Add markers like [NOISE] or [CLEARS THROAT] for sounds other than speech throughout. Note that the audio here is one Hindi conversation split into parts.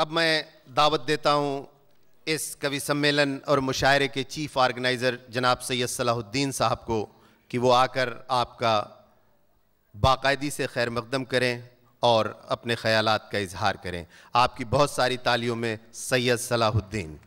अब मैं दावत देता हूँ इस कवि सम्मेलन और मुशायरे के चीफ आर्गनाइज़र जनाब सैयद सलाहुद्दीन साहब को कि वो आकर आपका बाकायदी से खैर मकदम करें और अपने ख्यालात का इजहार करें आपकी बहुत सारी तालियों में सैयद सलाहुद्दीन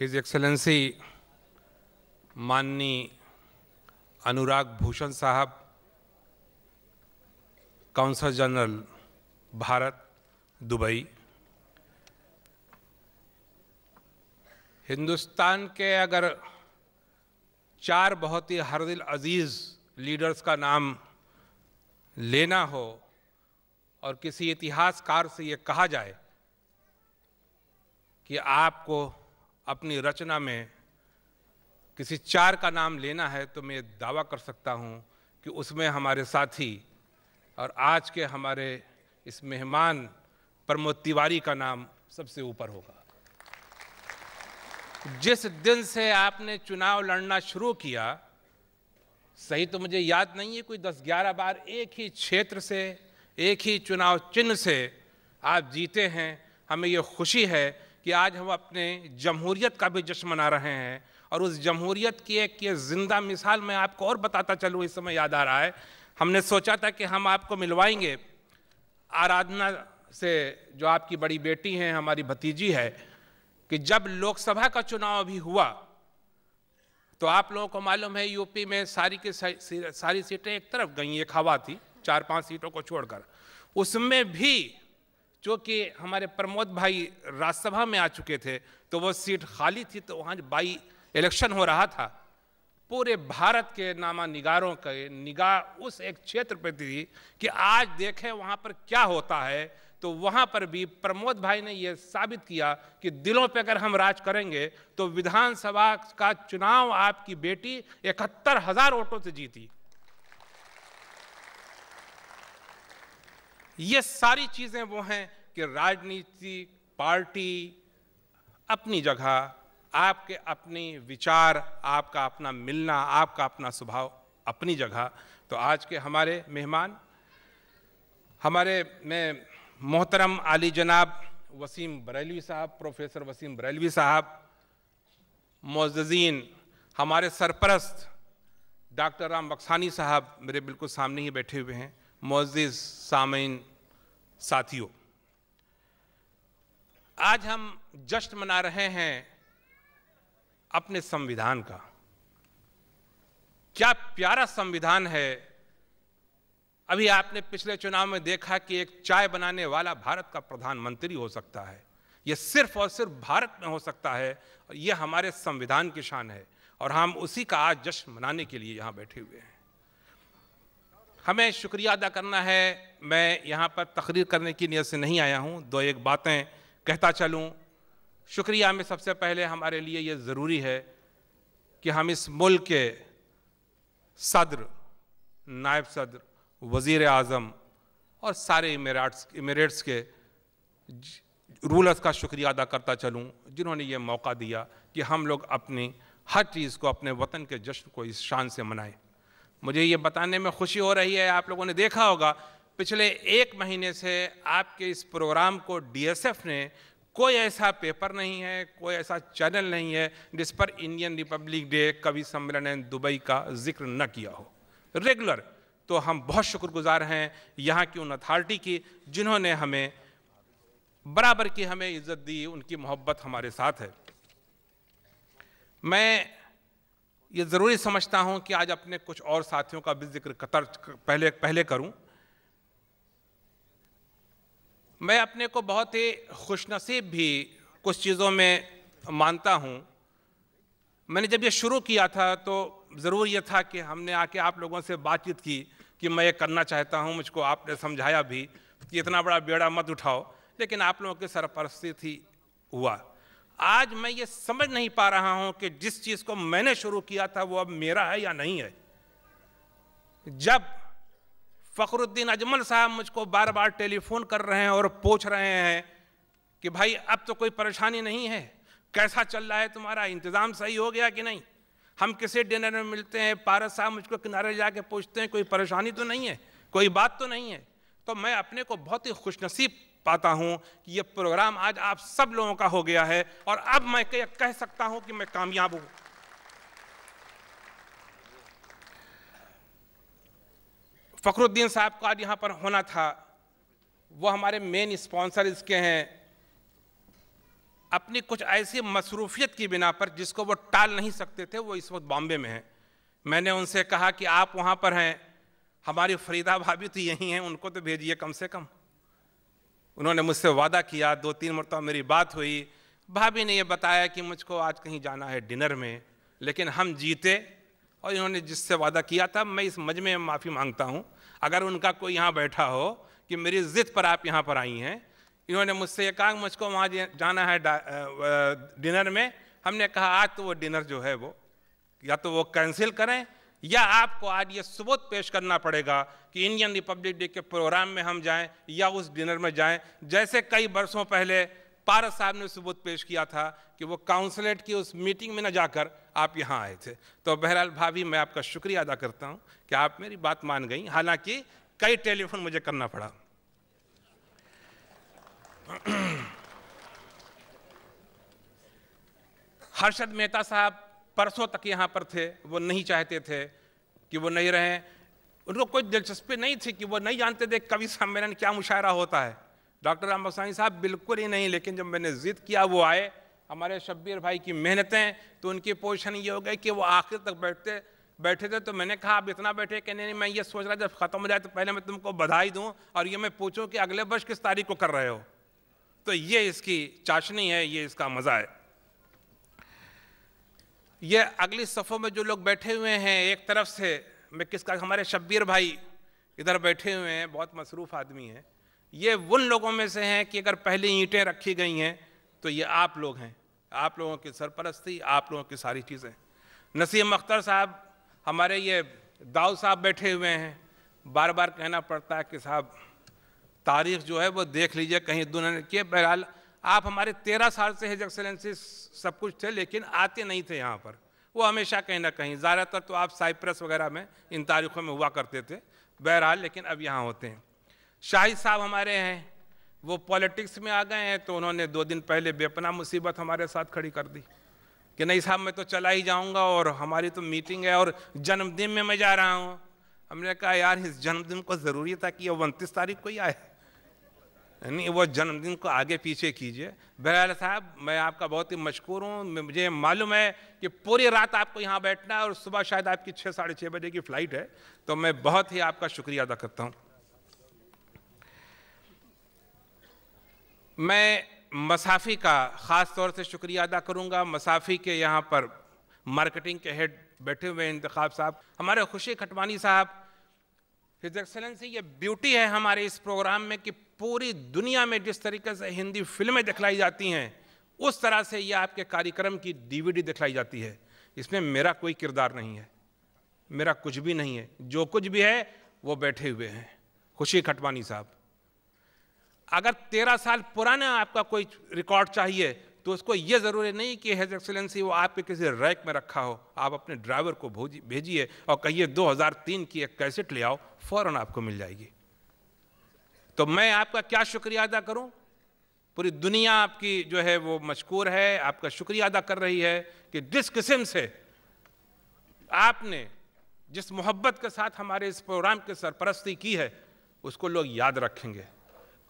हिज एक्सलेंसी माननी अनुराग भूषण साहब consul general Bharat Dubai Hindustan के अगर चार बहुत ही हर दिल अजीज़ लीडर्स का नाम लेना हो और किसी इतिहासकार से ये कहा जाए कि आपको अपनी रचना में किसी चार का नाम लेना है तो मैं दावा कर सकता हूँ कि उसमें हमारे साथी और आज के हमारे इस मेहमान प्रमोद तिवारी का नाम सबसे ऊपर होगा जिस दिन से आपने चुनाव लड़ना शुरू किया सही तो मुझे याद नहीं है कोई 10-11 बार एक ही क्षेत्र से एक ही चुनाव चिन्ह से आप जीते हैं हमें ये खुशी है कि आज हम अपने जमहूरियत का भी जश्न मना रहे हैं और उस जमहूरियत की एक ये ज़िंदा मिसाल मैं आपको और बताता चलूँ इस समय याद आ रहा है हमने सोचा था कि हम आपको मिलवाएंगे आराधना से जो आपकी बड़ी बेटी हैं हमारी भतीजी है कि जब लोकसभा का चुनाव अभी हुआ तो आप लोगों को मालूम है यूपी में सारी की सारी सीटें एक तरफ गई एक हवा थी चार पांच सीटों को छोड़कर उसमें भी जो कि हमारे प्रमोद भाई राज्यसभा में आ चुके थे तो वो सीट खाली थी तो वहाँ बाई इलेक्शन हो रहा था पूरे भारत के नामा निगारों के निगाह उस एक क्षेत्र पर थी कि आज देखें वहाँ पर क्या होता है तो वहाँ पर भी प्रमोद भाई ने यह साबित किया कि दिलों पर अगर हम राज करेंगे तो विधानसभा का चुनाव आपकी बेटी इकहत्तर हज़ार वोटों से जीती ये सारी चीज़ें वो हैं कि राजनीति पार्टी अपनी जगह आपके अपने विचार आपका अपना मिलना आपका अपना स्वभाव अपनी जगह तो आज के हमारे मेहमान हमारे में मोहतरम आली जनाब वसीम बरेलवी साहब प्रोफेसर वसीम बरेलवी साहब मोजीन हमारे सरपरस्त डॉक्टर राम बक्सानी साहब मेरे बिल्कुल सामने ही बैठे हुए हैं मोजिज़ सामीन साथियों आज हम जश्न मना रहे हैं अपने संविधान का क्या प्यारा संविधान है अभी आपने पिछले चुनाव में देखा कि एक चाय बनाने वाला भारत का प्रधानमंत्री हो सकता है यह सिर्फ और सिर्फ भारत में हो सकता है यह हमारे संविधान की शान है और हम उसी का आज जश्न मनाने के लिए यहाँ बैठे हुए हैं हमें शुक्रिया अदा करना है मैं यहाँ पर तकरीर करने की नीयत से नहीं आया हूँ दो एक बातें कहता चलूँ शुक्रिया में सबसे पहले हमारे लिए ये ज़रूरी है कि हम इस मुल्क के सदर नायब सदर वज़ी अजम और सारे इमेराट्स इमेरेट्स के रूलर्स का शुक्रिया अदा करता चलूँ जिन्होंने ये मौका दिया कि हम लोग अपनी हर चीज़ को अपने वतन के जश्न को इस शान से मनाएं मुझे ये बताने में खुशी हो रही है आप लोगों ने देखा होगा पिछले एक महीने से आपके इस प्रोग्राम को डीएसएफ ने कोई ऐसा पेपर नहीं है कोई ऐसा चैनल नहीं है जिस पर इंडियन रिपब्लिक डे कवि सम्मेलन दुबई का जिक्र न किया हो रेगुलर तो हम बहुत शुक्रगुजार हैं यहाँ की उन अथॉरिटी की जिन्होंने हमें बराबर की हमें इज़्ज़त दी उनकी मोहब्बत हमारे साथ है मैं ये ज़रूरी समझता हूँ कि आज अपने कुछ और साथियों का भी जिक्र कतर पहले पहले करूँ मैं अपने को बहुत ही खुशनसीब भी कुछ चीज़ों में मानता हूँ मैंने जब ये शुरू किया था तो ज़रूर यह था कि हमने आके आप लोगों से बातचीत की कि मैं ये करना चाहता हूँ मुझको आपने समझाया भी कि इतना बड़ा बेड़ा मत उठाओ लेकिन आप लोगों की सरपरस्ती थी हुआ आज मैं ये समझ नहीं पा रहा हूं कि जिस चीज को मैंने शुरू किया था वो अब मेरा है या नहीं है जब फखरुद्दीन अजमल साहब मुझको बार बार टेलीफोन कर रहे हैं और पूछ रहे हैं कि भाई अब तो कोई परेशानी नहीं है कैसा चल रहा है तुम्हारा इंतज़ाम सही हो गया कि नहीं हम किसी डिनर में मिलते हैं पारस साहब मुझको किनारे जाके पूछते हैं कोई परेशानी तो नहीं है कोई बात तो नहीं है तो मैं अपने को बहुत ही खुशनसीब पाता हूँ कि यह प्रोग्राम आज आप सब लोगों का हो गया है और अब मैं कह सकता हूँ कि मैं कामयाब हूँ फखरुद्दीन साहब को आज यहाँ पर होना था वो हमारे मेन स्पॉन्सर इसके हैं अपनी कुछ ऐसी मसरूफियत की बिना पर जिसको वो टाल नहीं सकते थे वो इस वक्त बॉम्बे में हैं मैंने उनसे कहा कि आप वहाँ पर हैं हमारी फरीदा भाभी तो यहीं हैं उनको तो भेजिए कम से कम उन्होंने मुझसे वादा किया दो तीन मरतबा मेरी बात हुई भाभी ने यह बताया कि मुझको आज कहीं जाना है डिनर में लेकिन हम जीते और इन्होंने जिससे वादा किया था मैं इस मजमे में माफ़ी मांगता हूँ अगर उनका कोई यहाँ बैठा हो कि मेरी ज़िद पर आप यहाँ पर आई हैं इन्होंने मुझसे ये कहा मुझको वहाँ जाना है डिनर में हमने कहा आज तो वो डिनर जो है वो या तो वो कैंसिल करें या आपको आज ये सबूत पेश करना पड़ेगा कि इंडियन रिपब्लिक डे के प्रोग्राम में हम जाएं या उस डिनर में जाएं जैसे कई बरसों पहले पारस साहब ने सबूत पेश किया था कि वो काउंसलेट की उस मीटिंग में न जाकर आप यहाँ आए थे तो बहरहाल भाभी मैं आपका शुक्रिया अदा करता हूँ कि आप मेरी बात मान गई हालांकि कई टेलीफोन मुझे करना पड़ा [CLEARS THROAT] हर्षद मेहता साहब परसों तक यहाँ पर थे वो नहीं चाहते थे कि वो नहीं रहें उनको कोई दिलचस्पी नहीं थी कि वो नहीं जानते थे कवि सम्मेलन क्या मुशायरा होता है डॉक्टर राम गोसाई साहब बिल्कुल ही नहीं लेकिन जब मैंने जिद किया वो आए हमारे शब्बीर भाई की मेहनतें तो उनकी पोजिशन ये हो गई कि वो आखिर तक बैठते बैठे थे तो मैंने कहा आप इतना बैठे कि नहीं नहीं मैं ये सोच रहा जब ख़त्म हो जाए तो पहले मैं तुमको बधाई दूँ और ये मैं पूछूँ कि अगले वर्ष किस तारीख को कर रहे हो तो ये इसकी चाशनी है ये इसका मज़ा है ये अगली सफ़ों में जो लोग बैठे हुए हैं एक तरफ से मैं किसका हमारे शब्बीर भाई इधर बैठे हुए हैं बहुत मसरूफ़ आदमी हैं ये उन लोगों में से हैं कि अगर पहले ईंटें रखी गई हैं तो ये आप लोग हैं आप लोगों की सरपरस्ती आप लोगों की सारी चीज़ें नसीम अख्तर साहब हमारे ये दाऊ साहब बैठे हुए हैं बार बार कहना पड़ता है कि साहब तारीख जो है वो देख लीजिए कहीं दुनिया के बहरहाल आप हमारे तेरह साल से हेज एक्सेलेंसी सब कुछ थे लेकिन आते नहीं थे यहाँ पर वो हमेशा कहीं ना कहीं ज़्यादातर तो आप साइप्रस वगैरह में इन तारीखों में हुआ करते थे बहरहाल लेकिन अब यहाँ होते हैं शाहिद साहब हमारे हैं वो पॉलिटिक्स में आ गए हैं तो उन्होंने दो दिन पहले बेपना मुसीबत हमारे साथ खड़ी कर दी कि नहीं साहब मैं तो चला ही जाऊँगा और हमारी तो मीटिंग है और जन्मदिन में मैं जा रहा हूँ हमने कहा यार इस जन्मदिन को ज़रूरी था कि उनतीस तारीख को ही आए नहीं वो जन्मदिन को आगे पीछे कीजिए बहरहाल साहब मैं आपका बहुत ही मशहूर हूँ मुझे मालूम है कि पूरी रात आपको यहाँ बैठना है और सुबह शायद आपकी छः साढ़े छः बजे की फ़्लाइट है तो मैं बहुत ही आपका शुक्रिया अदा करता हूँ मैं मसाफी का ख़ास तौर से शुक्रिया अदा करूँगा मसाफी के यहाँ पर मार्केटिंग के हेड बैठे हुए इंतखब साहब हमारे खुशी खटवानी साहब हिज एक्सेलेंसी ये ब्यूटी है हमारे इस प्रोग्राम में कि पूरी दुनिया में जिस तरीके से हिंदी फिल्में दिखलाई जाती हैं उस तरह से ये आपके कार्यक्रम की डीवीडी दिखलाई जाती है इसमें मेरा कोई किरदार नहीं है मेरा कुछ भी नहीं है जो कुछ भी है वो बैठे हुए हैं खुशी खटवानी साहब अगर तेरह साल पुराना आपका कोई रिकॉर्ड चाहिए तो उसको ये ज़रूरी नहीं कि हेज एक्सलेंसी वो आपके किसी रैक में रखा हो आप अपने ड्राइवर को भेजिए और कहिए 2003 की एक कैसेट ले आओ फ़ौरन आपको मिल जाएगी तो मैं आपका क्या शुक्रिया अदा करूं पूरी दुनिया आपकी जो है वो मशहूर है आपका शुक्रिया अदा कर रही है कि जिस किस्म से आपने जिस मोहब्बत के साथ हमारे इस प्रोग्राम की सरपरस्ती की है उसको लोग याद रखेंगे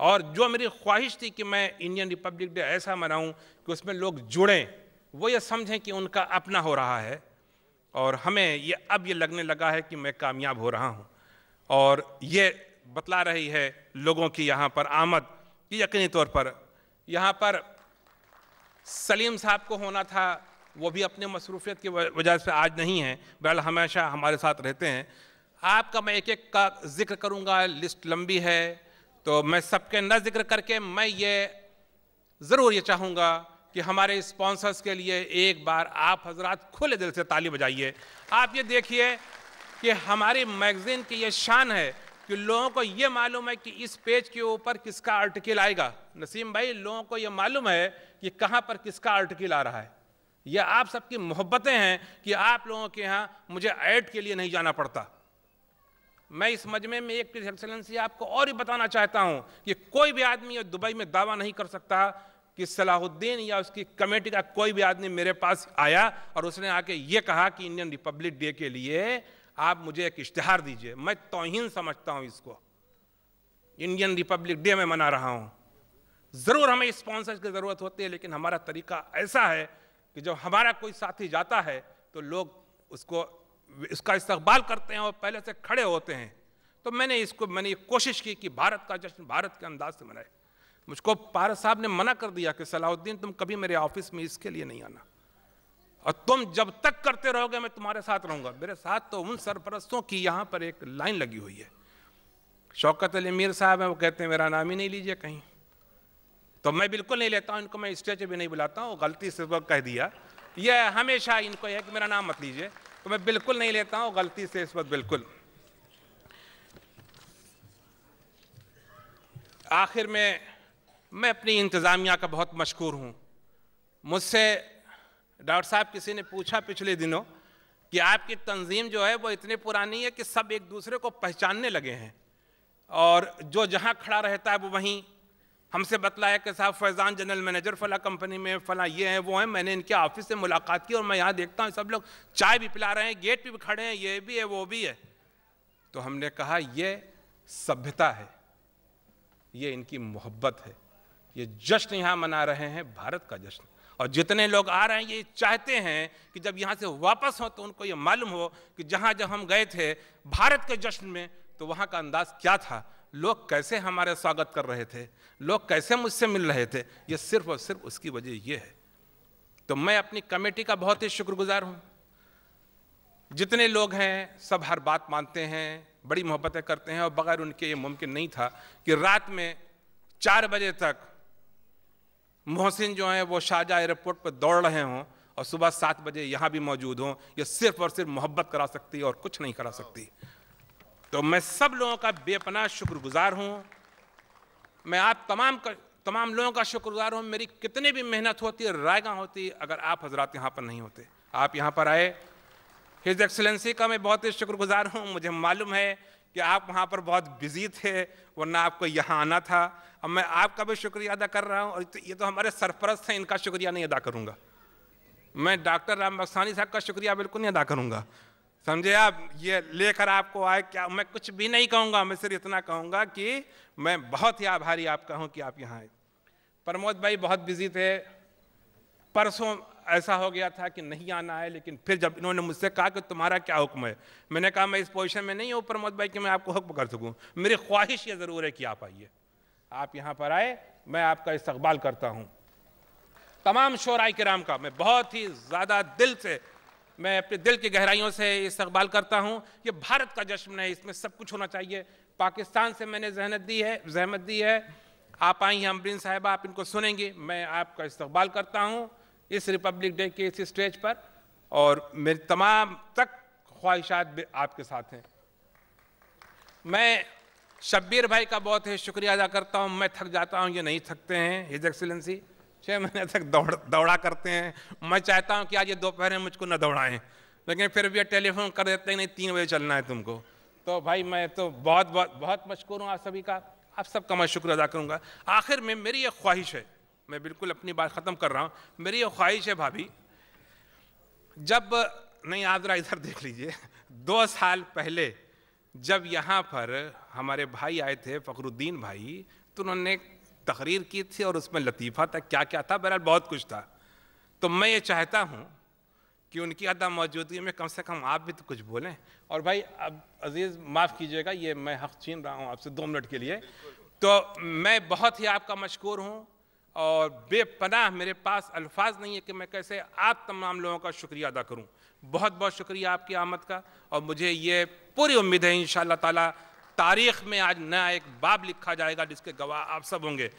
और जो मेरी ख्वाहिश थी कि मैं इंडियन रिपब्लिक डे ऐसा मनाऊं कि उसमें लोग जुड़ें वो ये समझें कि उनका अपना हो रहा है और हमें ये अब ये लगने लगा है कि मैं कामयाब हो रहा हूँ और ये बतला रही है लोगों की यहाँ पर आमद कि यकीनी तौर पर यहाँ पर सलीम साहब को होना था वो भी अपने मसरूफियत की वजह से आज नहीं है बहरहाल हमेशा हमारे साथ रहते हैं आपका मैं एक एक का जिक्र करूँगा लिस्ट लंबी है तो मैं सबके न जिक्र करके मैं ये ज़रूर ये चाहूँगा कि हमारे स्पॉन्सर्स के लिए एक बार आप हजरात खुले दिल से ताली बजाइए आप ये देखिए कि हमारी मैगज़ीन की ये शान है कि लोगों को ये मालूम है कि इस पेज के ऊपर किसका आर्टिकल आएगा नसीम भाई लोगों को ये मालूम है कि कहाँ पर किसका आर्टिकल आ रहा है यह आप सबकी मोहब्बतें हैं कि आप लोगों के यहाँ मुझे ऐड के लिए नहीं जाना पड़ता मैं इस मजमे में एक एक्सलेंसी आपको और भी बताना चाहता हूँ कि कोई भी आदमी दुबई में दावा नहीं कर सकता कि सलाहुद्दीन या उसकी कमेटी का कोई भी आदमी मेरे पास आया और उसने आके ये कहा कि इंडियन रिपब्लिक डे के लिए आप मुझे एक इश्तहार दीजिए मैं तोहिन समझता हूँ इसको इंडियन रिपब्लिक डे में मना रहा हूँ ज़रूर हमें स्पॉन्सर की ज़रूरत होती है लेकिन हमारा तरीका ऐसा है कि जब हमारा कोई साथी जाता है तो लोग उसको इसका इस्तेबाल करते हैं और पहले से खड़े होते हैं तो मैंने इसको मैंने कोशिश की कि भारत का जश्न भारत के अंदाज से मनाए मुझको पारस साहब ने मना कर दिया कि सलाहुद्दीन तुम कभी मेरे ऑफिस में इसके लिए नहीं आना और तुम जब तक करते रहोगे मैं तुम्हारे साथ रहूंगा मेरे साथ तो उन सरपरस्तों की यहाँ पर एक लाइन लगी हुई है शौकत अली मीर साहब हैं वो कहते हैं मेरा नाम ही नहीं लीजिए कहीं तो मैं बिल्कुल नहीं लेता इनको मैं स्टेज भी नहीं बुलाता हूँ गलती से वक्त कह दिया यह हमेशा इनको है कि मेरा नाम मत लीजिए तो मैं बिल्कुल नहीं लेता हूँ गलती से इस वक्त बिल्कुल आखिर में मैं अपनी इंतज़ामिया का बहुत मशहूर हूँ मुझसे डॉक्टर साहब किसी ने पूछा पिछले दिनों कि आपकी तंजीम जो है वो इतनी पुरानी है कि सब एक दूसरे को पहचानने लगे हैं और जो जहाँ खड़ा रहता है वो वहीं हमसे बतलाया कि साहब फैज़ान जनरल मैनेजर फ़ला कंपनी में फ़ला ये है वो है मैंने इनके ऑफिस से मुलाकात की और मैं यहाँ देखता हूँ सब लोग चाय भी पिला रहे हैं गेट भी खड़े हैं ये भी है वो भी है तो हमने कहा ये सभ्यता है ये इनकी मोहब्बत है ये जश्न यहाँ मना रहे हैं भारत का जश्न और जितने लोग आ रहे हैं ये चाहते हैं कि जब यहाँ से वापस हों तो उनको ये मालूम हो कि जहाँ जब हम गए थे भारत के जश्न में तो वहाँ का अंदाज़ क्या था लोग कैसे हमारे स्वागत कर रहे थे लोग कैसे मुझसे मिल रहे थे ये सिर्फ और सिर्फ उसकी वजह ये है तो मैं अपनी कमेटी का बहुत ही शुक्रगुजार हूँ जितने लोग हैं सब हर बात मानते हैं बड़ी मोहब्बतें करते हैं और बगैर उनके ये मुमकिन नहीं था कि रात में चार बजे तक मोहसिन जो हैं वो शाहजहाँ एयरपोर्ट पर दौड़ रहे हों और सुबह सात बजे यहाँ भी मौजूद हों ये सिर्फ और सिर्फ मोहब्बत करा सकती है और कुछ नहीं करा सकती तो मैं सब लोगों का बेपना शुक्रगुजार हूँ मैं आप तमाम कर, तमाम लोगों का शुक्रगुजार हूँ मेरी कितनी भी मेहनत होती है रायगा होती अगर आप हजरात यहाँ पर नहीं होते आप यहाँ पर आए हिज एक्सलेंसी का मैं बहुत ही शुक्रगुजार हूँ मुझे मालूम है कि आप वहाँ पर बहुत बिजी थे वरना आपको यहाँ आना था अब मैं आपका भी शुक्रिया अदा कर रहा हूँ और ये तो हमारे सरपरस्त हैं इनका शुक्रिया नहीं अदा करूँगा मैं डॉक्टर राम बक्सानी साहब का शुक्रिया बिल्कुल नहीं अदा करूँगा समझे आप ये लेकर आपको आए क्या मैं कुछ भी नहीं कहूँगा मैं सिर्फ इतना कहूँगा कि मैं बहुत ही आभारी आपका हूँ कि आप यहाँ आए प्रमोद भाई बहुत बिजी थे परसों ऐसा हो गया था कि नहीं आना है लेकिन फिर जब इन्होंने मुझसे कहा कि तुम्हारा क्या हुक्म है मैंने कहा मैं इस पोजिशन में नहीं हूँ प्रमोद भाई कि मैं आपको हुक्म कर सकूँ मेरी ख्वाहिश ये ज़रूर है कि आप आइए आप यहाँ पर आए मैं आपका इस्तबाल करता हूँ तमाम शोराय कराम का मैं बहुत ही ज़्यादा दिल से मैं अपने दिल की गहराइयों से इस्तबाल करता हूँ ये भारत का जश्न है इसमें सब कुछ होना चाहिए पाकिस्तान से मैंने जहनत दी है जहमत दी है आप आई हैं अमरीन साहब आप इनको सुनेंगे मैं आपका इस्तबाल करता हूँ इस रिपब्लिक डे के इस स्टेज पर और मेरी तमाम तक ख्वाहिशात आपके साथ हैं मैं शब्बीर भाई का बहुत ही शुक्रिया अदा करता हूँ मैं थक जाता हूँ ये नहीं थकते हैं हिज एक्सीलेंसी छः महीने तक दौड़ दौड़ा करते हैं मैं चाहता हूँ कि आज ये दोपहर में मुझको न दौड़ाएं लेकिन फिर भी टेलीफोन कर देते हैं नहीं तीन बजे चलना है तुमको तो भाई मैं तो बहुत बहुत बहुत मशहूर हूँ आप सभी का आप सबका मैं शुक्र अदा करूँगा आखिर में मेरी ये ख्वाहिश है मैं बिल्कुल अपनी बात ख़त्म कर रहा हूँ मेरी ये ख्वाहिश है भाभी जब नहीं आप ज़रा इधर देख लीजिए दो साल पहले जब यहाँ पर हमारे भाई आए थे फ़खरुद्दीन भाई तो उन्होंने तकरीर की थी और उसमें लतीफ़ा था क्या क्या था बहरहाल बहुत कुछ था तो मैं ये चाहता हूँ कि उनकी अदा मौजूदगी में कम से कम आप भी तो कुछ बोलें और भाई अब अजीज़ माफ़ कीजिएगा ये मैं हक छीन रहा हूँ आपसे दो मिनट के लिए तो मैं बहुत ही आपका मशहूर हूँ और बेपनाह मेरे पास अल्फाज नहीं है कि मैं कैसे आप तमाम लोगों का शुक्रिया अदा करूँ बहुत बहुत शुक्रिया आपकी आमद का और मुझे ये पूरी उम्मीद है इन शाह तारीख में आज नया एक बाब लिखा जाएगा जिसके गवाह आप सब होंगे